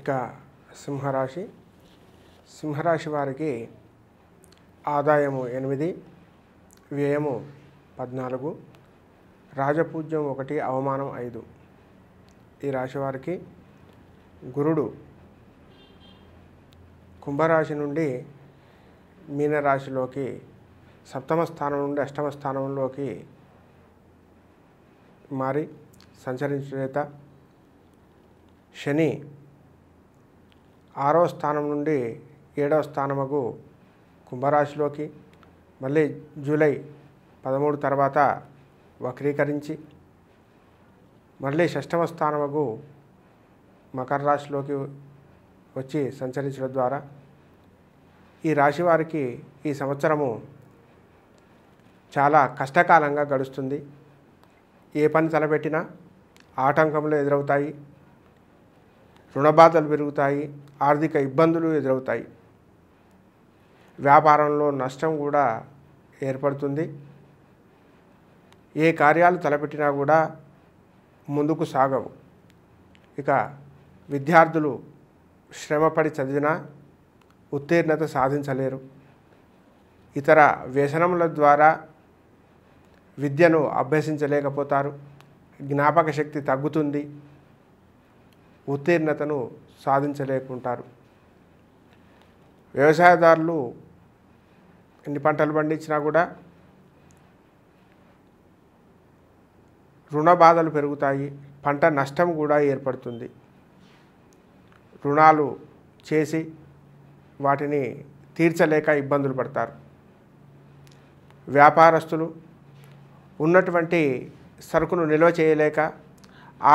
ఇక సింహరాశి సింహరాశి వారికి ఆదాయము ఎనిమిది వ్యయము పద్నాలుగు రాజపూజ్యం ఒకటి అవమానం ఐదు ఈ రాశి వారికి గురుడు కుంభరాశి నుండి మీనరాశిలోకి సప్తమ స్థానం నుండి అష్టమ స్థానంలోకి మారి సంచరించేత శని ఆరో స్థానం నుండి ఏడవ స్థానముకు కుంభరాశిలోకి మళ్ళీ జూలై పదమూడు తర్వాత వక్రీకరించి మళ్ళీ షష్టమ స్థానముకు మకర రాశిలోకి వచ్చి సంచరించడం ద్వారా ఈ రాశి వారికి ఈ సంవత్సరము చాలా కష్టకాలంగా గడుస్తుంది ఏ పని తలపెట్టినా ఆటంకములు ఎదురవుతాయి రుణబాధలు పెరుగుతాయి ఆర్థిక ఇబ్బందులు ఎదురవుతాయి వ్యాపారంలో నష్టం కూడా ఏర్పడుతుంది ఏ కార్యాలు తలపెట్టినా కూడా ముందుకు సాగవు ఇక విద్యార్థులు శ్రమపడి చదివినా ఉత్తీర్ణత సాధించలేరు ఇతర వ్యసనముల ద్వారా విద్యను అభ్యసించలేకపోతారు జ్ఞాపక శక్తి తగ్గుతుంది ఉత్తీర్ణతను సాధించలేకుంటారు వ్యవసాయదారులు ఎన్ని పంటలు పండించినా కూడా రుణ బాధలు పెరుగుతాయి పంట నష్టం కూడా ఏర్పడుతుంది రుణాలు చేసి వాటిని తీర్చలేక ఇబ్బందులు పడతారు వ్యాపారస్తులు ఉన్నటువంటి సరుకును నిల్వ చేయలేక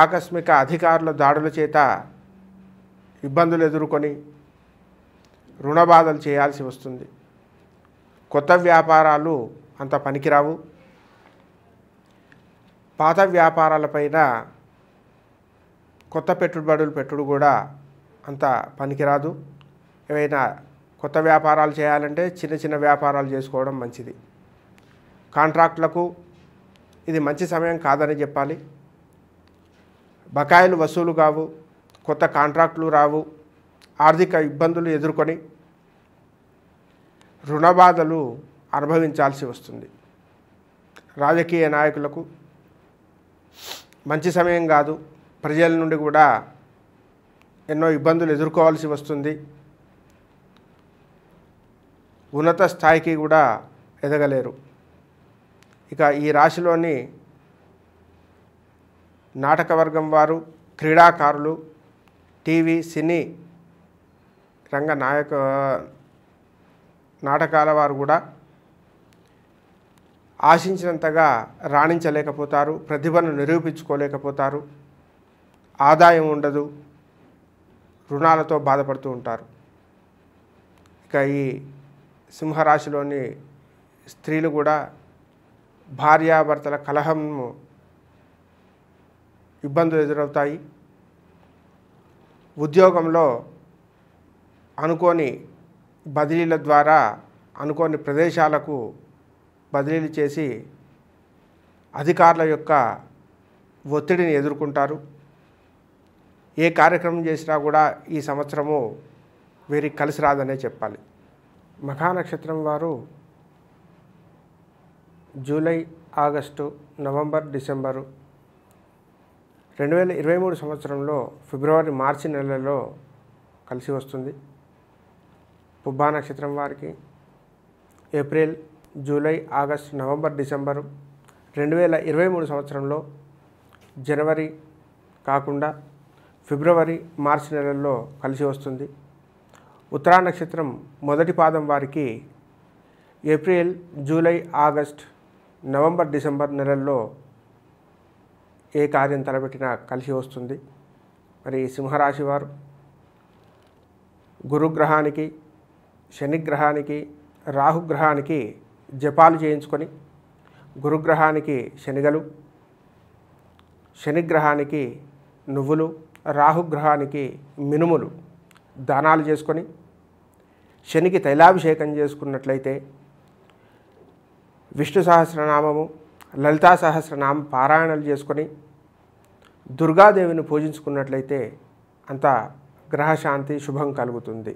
ఆకస్మిక అధికారుల దాడుల చేత ఇబ్బందులు ఎదుర్కొని రుణబాధలు చేయాల్సి వస్తుంది కొత్త వ్యాపారాలు అంత పనికిరావు పాత వ్యాపారాలపైన కొత్త పెట్టుబడులు పెట్టుడు కూడా అంత పనికిరాదు ఏవైనా కొత్త వ్యాపారాలు చేయాలంటే చిన్న చిన్న వ్యాపారాలు చేసుకోవడం మంచిది కాంట్రాక్టులకు ఇది మంచి సమయం కాదని చెప్పాలి బకాయిలు వసూలు కావు కొత్త కాంట్రాక్టులు రావు ఆర్థిక ఇబ్బందులు ఎదుర్కొని రుణబాధలు అనుభవించాల్సి వస్తుంది రాజకీయ నాయకులకు మంచి సమయం కాదు ప్రజల నుండి కూడా ఎన్నో ఇబ్బందులు ఎదుర్కోవాల్సి వస్తుంది ఉన్నత స్థాయికి కూడా ఎదగలేరు ఇక ఈ రాశిలోని నాటకవర్గం వారు క్రీడాకారులు టీవీ సినీ రంగ నాయక నాటకాల వారు కూడా ఆశించినంతగా రాణించలేకపోతారు ప్రతిభను నిరూపించుకోలేకపోతారు ఆదాయం ఉండదు రుణాలతో బాధపడుతూ ఉంటారు ఇక ఈ సింహరాశిలోని స్త్రీలు కూడా భార్యాభర్తల కలహం ఇబ్బందులు ఎదురవుతాయి ఉద్యోగంలో అనుకోని బదిలీల ద్వారా అనుకోని ప్రదేశాలకు బదిలీలు చేసి అధికారుల యొక్క ఒత్తిడిని ఎదుర్కొంటారు ఏ కార్యక్రమం చేసినా కూడా ఈ సంవత్సరము వీరికి కలిసి రాదనే చెప్పాలి మఖానక్షత్రం వారు జూలై ఆగస్టు నవంబర్ డిసెంబరు రెండు వేల ఇరవై మూడు సంవత్సరంలో ఫిబ్రవరి మార్చి నెలలో కలిసి వస్తుంది పుబ్బా నక్షత్రం వారికి April July August November December రెండు వేల ఇరవై మూడు సంవత్సరంలో జనవరి కాకుండా ఫిబ్రవరి మార్చి నెలల్లో కలిసి వస్తుంది ఉత్తరా నక్షత్రం మొదటి పాదం వారికి April July August November December నెలల్లో ఏ కార్యం తలపెట్టినా కలిసి వస్తుంది మరి సింహరాశి వారు గురుగ్రహానికి శనిగ్రహానికి రాహుగ్రహానికి జపాలు చేయించుకొని గురుగ్రహానికి శనిగలు శనిగ్రహానికి నువ్వులు రాహుగ్రహానికి మినుములు దానాలు చేసుకొని శనికి తైలాభిషేకం చేసుకున్నట్లయితే విష్ణు సహస్రనామము లలితా సహస్రనామ పారాయణలు చేసుకొని దుర్గాదేవిని పూజించుకున్నట్లయితే అంత గ్రహశాంతి శుభం కలుగుతుంది